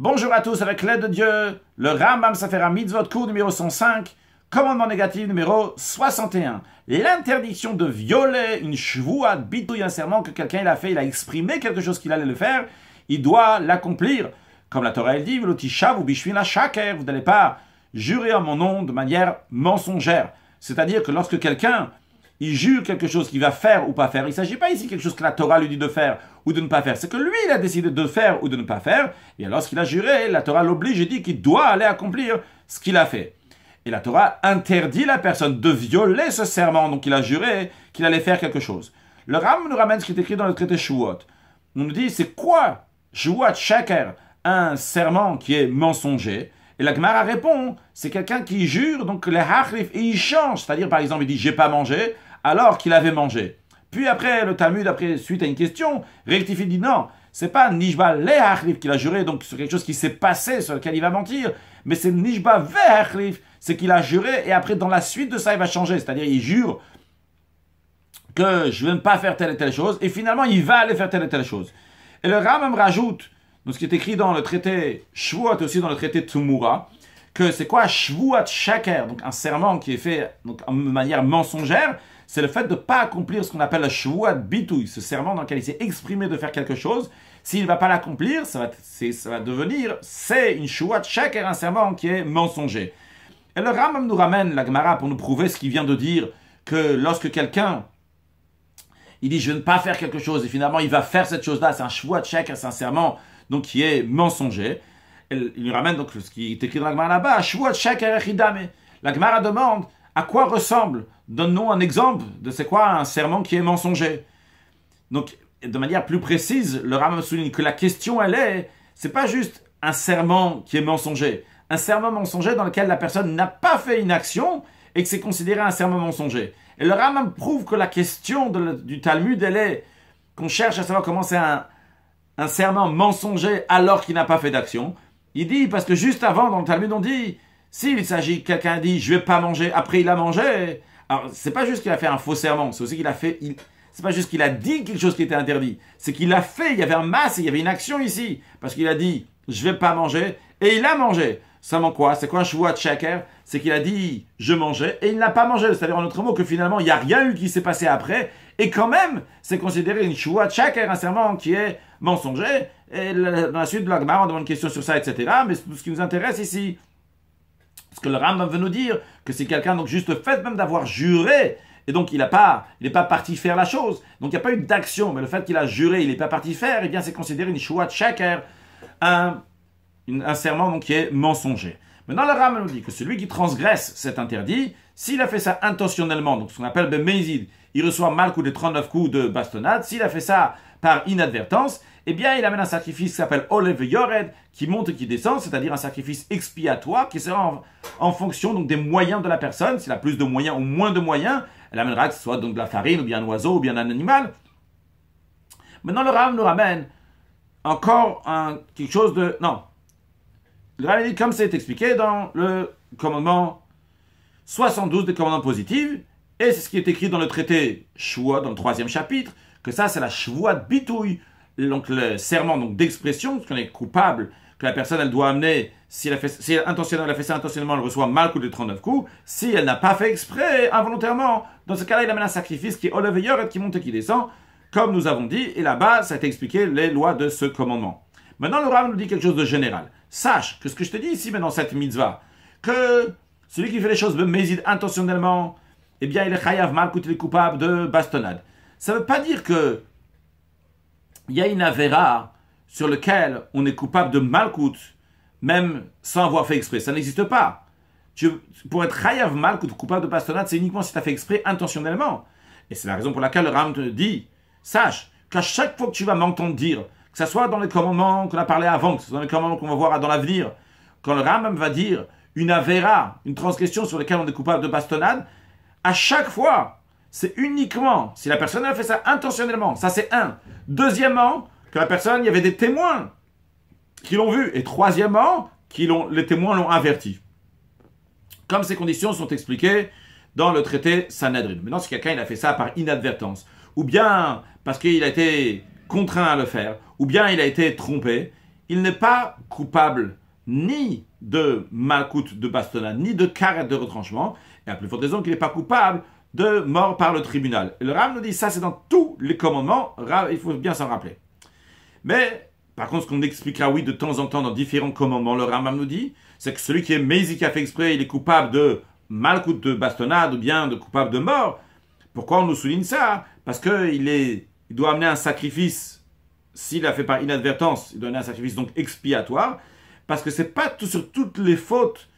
Bonjour à tous, avec l'aide de Dieu, le Ramam Safera Mitzvot, cours numéro 105, commandement négatif numéro 61. L'interdiction de violer une chevoua bitouille, un serment que quelqu'un a fait, il a exprimé quelque chose qu'il allait le faire, il doit l'accomplir. Comme la Torah elle dit, vous bishvila shaker, vous n'allez pas jurer en mon nom de manière mensongère. C'est-à-dire que lorsque quelqu'un il jure quelque chose qu'il va faire ou pas faire. Il ne s'agit pas ici quelque chose que la Torah lui dit de faire ou de ne pas faire. C'est que lui, il a décidé de faire ou de ne pas faire. Et lorsqu'il a juré, la Torah l'oblige et dit qu'il doit aller accomplir ce qu'il a fait. Et la Torah interdit la personne de violer ce serment. Donc, il a juré qu'il allait faire quelque chose. Le Ram nous ramène ce qui est écrit dans le traité Shuot. On nous dit, c'est quoi Shuot Shaker Un serment qui est mensonger. Et la Gemara répond, c'est quelqu'un qui jure, donc les hachrif, et il change. C'est-à-dire, par exemple, il dit, j'ai pas mangé alors qu'il avait mangé. Puis après, le Talmud, après, suite à une question, rectifie, dit non, c'est pas Nishba Leachlif qu'il a juré, donc sur quelque chose qui s'est passé, sur lequel il va mentir, mais c'est Nishba Veachlif, c'est qu'il a juré, et après, dans la suite de ça, il va changer, c'est-à-dire, il jure que je ne vais pas faire telle et telle chose, et finalement, il va aller faire telle et telle chose. Et le Ramam rajoute, donc ce qui est écrit dans le traité et aussi dans le traité Tumura, que c'est quoi Shvuat Shaker, donc un serment qui est fait donc, de manière mensongère, c'est le fait de ne pas accomplir ce qu'on appelle la Shvuat Bitouy, ce serment dans lequel il s'est exprimé de faire quelque chose. S'il ne va pas l'accomplir, ça va, devenir, c'est une Shvuat Shaker, un serment qui est mensonger. Et le Ramam nous ramène la Gemara pour nous prouver ce qu'il vient de dire, que lorsque quelqu'un il dit je ne vais pas faire quelque chose et finalement il va faire cette chose-là, c'est un choix de c'est sincèrement, donc qui est mensonger il lui ramène donc ce qui est écrit dans la Gemara là-bas, La Gemara demande à quoi ressemble, donne-nous un exemple de c'est quoi un serment qui est mensonger. Donc, de manière plus précise, le Rambam souligne que la question, elle est, c'est pas juste un serment qui est mensonger, un serment mensonger dans lequel la personne n'a pas fait une action et que c'est considéré un serment mensonger. Et le Rambam prouve que la question du Talmud, elle est qu'on cherche à savoir comment c'est un, un serment mensonger alors qu'il n'a pas fait d'action. Il dit, parce que juste avant, dans le Talmud, on dit, s'il s'agit, quelqu'un dit, je vais pas manger, après il a mangé, alors c'est pas juste qu'il a fait un faux serment, c'est aussi qu'il a fait, il, c'est pas juste qu'il a dit quelque chose qui était interdit, c'est qu'il a fait, il y avait un masque, il y avait une action ici, parce qu'il a dit, je vais pas manger, et il a mangé. Ça quoi C'est quoi un choix de shaker C'est qu'il a dit, je mangeais, et il n'a pas mangé. C'est-à-dire, en autre mot, que finalement, il n'y a rien eu qui s'est passé après, et quand même, c'est considéré une choua tchaker, un hein, serment qui est mensonger. Et dans la suite de l'Agmar, on demande une question sur ça, etc. Mais c'est ce qui nous intéresse ici. ce que le Rambam veut nous dire que c'est quelqu'un, donc juste le fait même d'avoir juré, et donc il n'est pas, pas, parti faire la chose, donc il n'y a pas eu d'action, mais le fait qu'il a juré, il n'est pas parti faire, et eh bien c'est considéré une choua tchaker, hein, un, un serment donc qui est mensonger. Maintenant, le ram nous dit que celui qui transgresse cet interdit, s'il a fait ça intentionnellement, donc ce qu'on appelle Bemezid, il reçoit mal coup de 39 coups de bastonnade. S'il a fait ça par inadvertance, eh bien, il amène un sacrifice qui s'appelle Olev Yored, qui monte et qui descend, c'est-à-dire un sacrifice expiatoire qui sera en, fonction donc, des moyens de la personne. S'il a plus de moyens ou moins de moyens, elle amènera que ce soit donc de la farine, ou bien un oiseau, ou bien un animal. Maintenant, le rame nous ramène encore un, quelque chose de. Non. Le dit, comme c'est expliqué dans le commandement 72 des commandements positifs, et c'est ce qui est écrit dans le traité Choua, dans le troisième chapitre, que ça c'est la Choua de Bitouille, donc le serment donc d'expression, qu'on est coupable, que la personne elle doit amener, si elle a fait, elle fait ça intentionnellement, elle reçoit mal coup de 39 coups, si elle n'a pas fait exprès, involontairement, dans ce cas-là il amène un sacrifice qui est qui monte et qui descend, comme nous avons dit, et là-bas ça a été expliqué les lois de ce commandement. Maintenant le Rav nous dit quelque chose de général. Sache que ce que je te dis ici maintenant, cette mitzvah, que celui qui fait les choses intentionnellement, eh bien, il est Chayav Malkout, il est coupable de bastonnade. Ça ne veut pas dire que il y a une Avera sur lequel on est coupable de Malkout, même sans avoir fait exprès. Ça n'existe pas. Tu, pour être Chayav Malkout, coupable de bastonnade, c'est uniquement si tu as fait exprès intentionnellement. Et c'est la raison pour laquelle le Ram te dit sache qu'à chaque fois que tu vas m'entendre dire, que ce soit dans les commandements qu'on a parlé avant, que ce soit dans les commandements qu'on va voir dans l'avenir, quand le Ram va dire une avéra, une transgression sur laquelle on est coupable de bastonnade, à chaque fois, c'est uniquement si la personne a fait ça intentionnellement. Ça, c'est un. Deuxièmement, que la personne, il y avait des témoins qui l'ont vu. Et troisièmement, qui les témoins l'ont averti. Comme ces conditions sont expliquées dans le traité Sanhedrin. Maintenant, si quelqu'un il a fait ça par inadvertance, ou bien parce qu'il a été contraint à le faire, ou bien il a été trompé, il n'est pas coupable ni de malcoute de bastonnade, ni de carrette de retranchement, et à plus forte raison qu'il n'est pas coupable de mort par le tribunal. le Rav nous dit ça, c'est dans tous les commandements, il faut bien s'en rappeler. Mais, par contre, ce qu'on expliquera, oui, de temps en temps, dans différents commandements, le Ram nous dit, c'est que celui qui est maisi, qui a fait exprès, il est coupable de malcoute de bastonnade ou bien de coupable de mort. Pourquoi on nous souligne ça Parce qu'il il doit amener un sacrifice. S'il l'a fait par inadvertance, il doit amener un sacrifice donc expiatoire. Parce que c'est pas tout sur toutes les fautes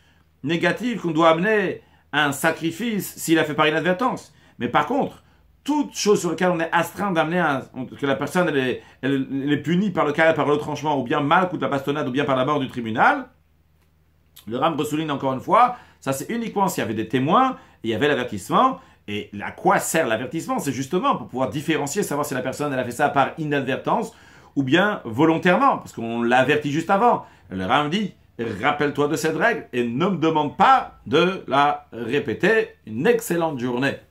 négatives qu'on doit amener un sacrifice s'il a fait par inadvertance. Mais par contre, toute chose sur laquelle on est astreint d'amener que la personne elle est, punie par le cas, par le tranchement, ou bien mal, ou de la bastonnade, ou bien par la mort du tribunal, le Ram ressouligne encore une fois, ça c'est uniquement s'il y avait des témoins, il y avait l'avertissement, et à quoi sert l'avertissement C'est justement pour pouvoir différencier, savoir si la personne elle a fait ça par inadvertance, ou bien volontairement, parce qu'on l'a averti juste avant. Le Ram dit, rappelle-toi de cette règle et ne me demande pas de la répéter. Une excellente journée.